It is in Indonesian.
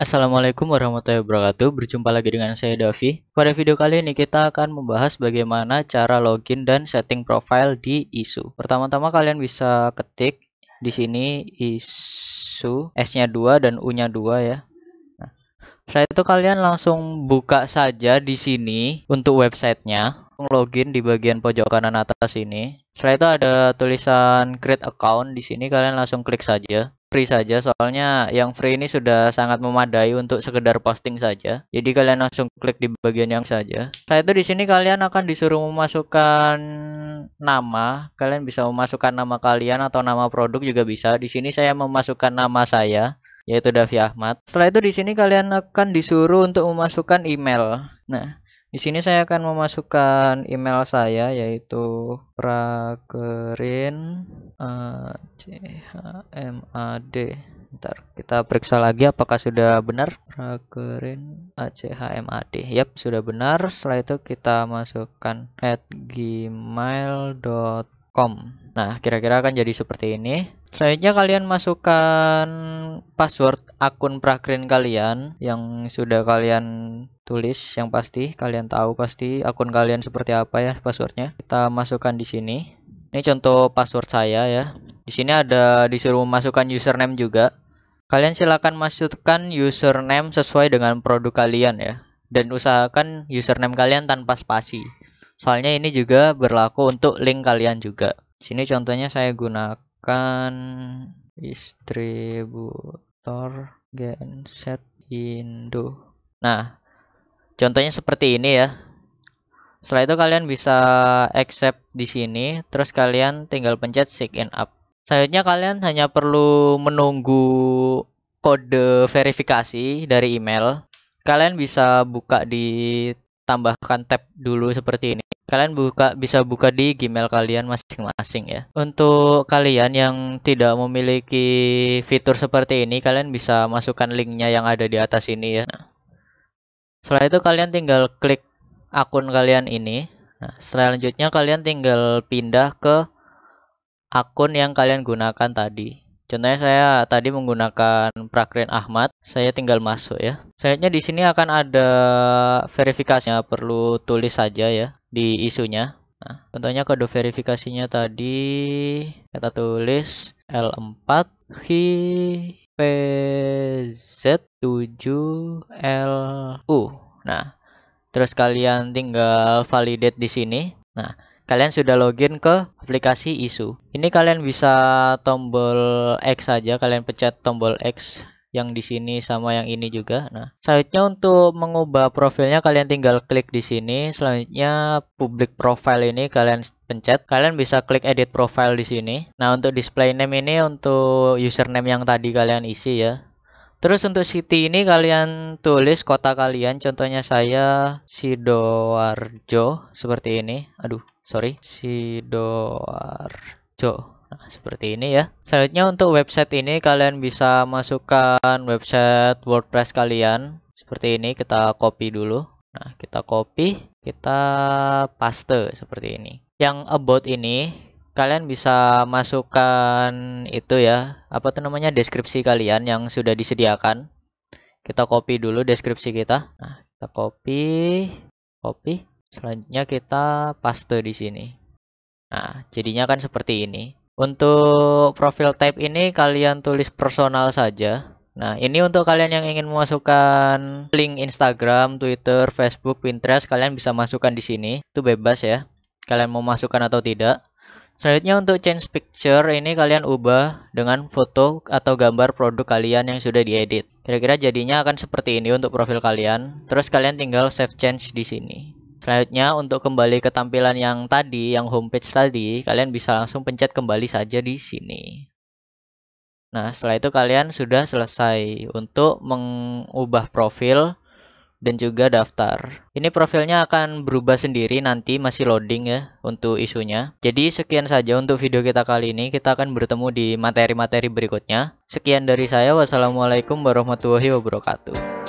Assalamualaikum warahmatullahi wabarakatuh Berjumpa lagi dengan saya Davi Pada video kali ini kita akan membahas bagaimana cara login dan setting profile di ISU Pertama-tama kalian bisa ketik di sini ISU S nya 2 dan U nya 2 ya nah, Setelah itu kalian langsung buka saja di sini untuk websitenya Login di bagian pojok kanan atas ini Setelah itu ada tulisan create account di sini kalian langsung klik saja free saja soalnya yang free ini sudah sangat memadai untuk sekedar posting saja jadi kalian langsung klik di bagian yang saja setelah itu di sini kalian akan disuruh memasukkan nama kalian bisa memasukkan nama kalian atau nama produk juga bisa di sini saya memasukkan nama saya yaitu Davi Ahmad setelah itu di sini kalian akan disuruh untuk memasukkan email nah di sini saya akan memasukkan email saya yaitu prakerin eh, chmad. Ntar kita periksa lagi apakah sudah benar prakerin achmad. Yap, sudah benar. Setelah itu kita masukkan at gmail.com. Nah, kira-kira akan jadi seperti ini. Selanjutnya kalian masukkan password akun prakerin kalian yang sudah kalian tulis yang pasti kalian tahu pasti akun kalian seperti apa ya passwordnya kita masukkan di sini ini contoh password saya ya di sini ada disuruh masukkan username juga kalian silahkan masukkan username sesuai dengan produk kalian ya dan usahakan username kalian tanpa spasi soalnya ini juga berlaku untuk link kalian juga sini contohnya saya gunakan distributor genset indo Nah, Contohnya seperti ini ya. Setelah itu kalian bisa accept di sini, terus kalian tinggal pencet sign in up. Selanjutnya kalian hanya perlu menunggu kode verifikasi dari email. Kalian bisa buka di tambahkan tab dulu seperti ini. Kalian buka bisa buka di Gmail kalian masing-masing ya. Untuk kalian yang tidak memiliki fitur seperti ini, kalian bisa masukkan linknya yang ada di atas ini ya. Nah, setelah itu kalian tinggal klik akun kalian ini. Nah, selanjutnya kalian tinggal pindah ke akun yang kalian gunakan tadi. Contohnya saya tadi menggunakan Prakrin Ahmad, saya tinggal masuk ya. Selanjutnya di sini akan ada verifikasinya, perlu tulis saja ya di isunya. Nah, contohnya kode verifikasinya tadi kita tulis L4 HIPZ 7LU. Nah, terus kalian tinggal validate di sini. Nah, kalian sudah login ke aplikasi isu. Ini kalian bisa tombol X saja, kalian pencet tombol X yang di sini sama yang ini juga. Nah, selanjutnya untuk mengubah profilnya kalian tinggal klik di sini. Selanjutnya public profile ini kalian pencet. Kalian bisa klik edit profile di sini. Nah, untuk display name ini untuk username yang tadi kalian isi ya. Terus untuk city ini kalian tulis kota kalian. Contohnya saya Sidoarjo seperti ini. Aduh, sorry. Sidoarjo. Nah, seperti ini ya. Selanjutnya untuk website ini kalian bisa masukkan website WordPress kalian. Seperti ini kita copy dulu. Nah, kita copy, kita paste seperti ini. Yang about ini kalian bisa masukkan itu ya apa tuh namanya deskripsi kalian yang sudah disediakan kita copy dulu deskripsi kita nah kita copy copy selanjutnya kita paste di sini nah jadinya kan seperti ini untuk profil type ini kalian tulis personal saja nah ini untuk kalian yang ingin memasukkan link Instagram Twitter Facebook Pinterest kalian bisa masukkan di sini itu bebas ya kalian mau masukkan atau tidak Selanjutnya untuk change picture ini kalian ubah dengan foto atau gambar produk kalian yang sudah diedit. Kira-kira jadinya akan seperti ini untuk profil kalian. Terus kalian tinggal save change di sini. Selanjutnya untuk kembali ke tampilan yang tadi, yang homepage tadi, kalian bisa langsung pencet kembali saja di sini. Nah setelah itu kalian sudah selesai untuk mengubah profil dan juga daftar. Ini profilnya akan berubah sendiri nanti masih loading ya untuk isunya. Jadi sekian saja untuk video kita kali ini. Kita akan bertemu di materi-materi berikutnya. Sekian dari saya. Wassalamualaikum warahmatullahi wabarakatuh.